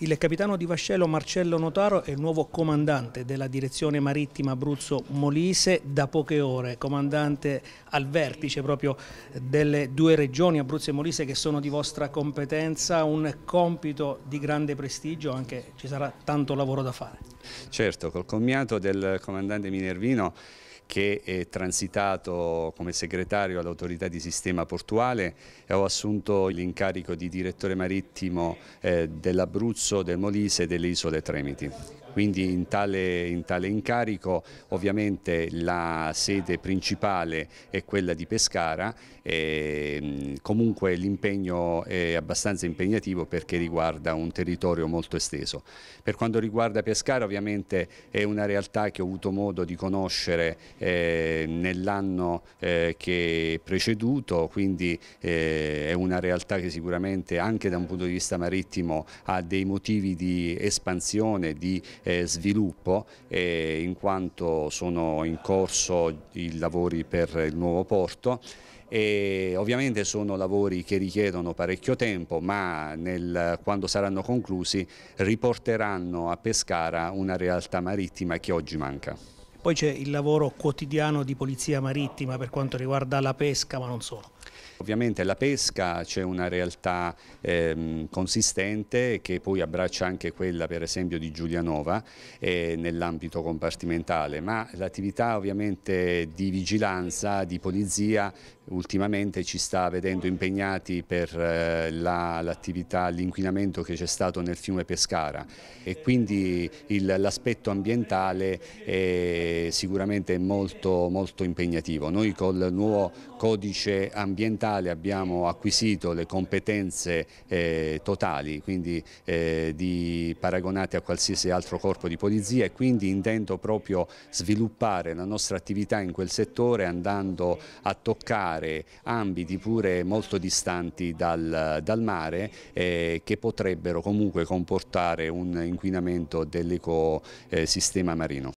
Il capitano di vascello Marcello Notaro è il nuovo comandante della direzione marittima Abruzzo Molise da poche ore, comandante al vertice proprio delle due regioni Abruzzo e Molise che sono di vostra competenza, un compito di grande prestigio, anche ci sarà tanto lavoro da fare. Certo, col commiato del comandante Minervino che è transitato come segretario all'autorità di sistema portuale e ho assunto l'incarico di direttore marittimo eh, dell'Abruzzo, del Molise e delle isole Tremiti quindi in tale, in tale incarico ovviamente la sede principale è quella di Pescara, e, mm, comunque l'impegno è abbastanza impegnativo perché riguarda un territorio molto esteso. Per quanto riguarda Pescara ovviamente è una realtà che ho avuto modo di conoscere eh, nell'anno eh, che è preceduto, quindi eh, è una realtà che sicuramente anche da un punto di vista marittimo ha dei motivi di espansione, di eh, sviluppo eh, in quanto sono in corso i lavori per il nuovo porto e ovviamente sono lavori che richiedono parecchio tempo ma nel, quando saranno conclusi riporteranno a Pescara una realtà marittima che oggi manca. Poi c'è il lavoro quotidiano di polizia marittima per quanto riguarda la pesca ma non solo. Ovviamente la pesca c'è una realtà ehm, consistente che poi abbraccia anche quella per esempio di Giulianova eh, nell'ambito compartimentale, ma l'attività ovviamente di vigilanza, di polizia ultimamente ci sta vedendo impegnati per eh, l'attività, la, l'inquinamento che c'è stato nel fiume Pescara e quindi l'aspetto ambientale è sicuramente molto, molto impegnativo. Noi col nuovo codice ambientale fondamentale abbiamo acquisito le competenze eh, totali, quindi eh, di, paragonate a qualsiasi altro corpo di polizia e quindi intendo proprio sviluppare la nostra attività in quel settore andando a toccare ambiti pure molto distanti dal, dal mare eh, che potrebbero comunque comportare un inquinamento dell'ecosistema marino.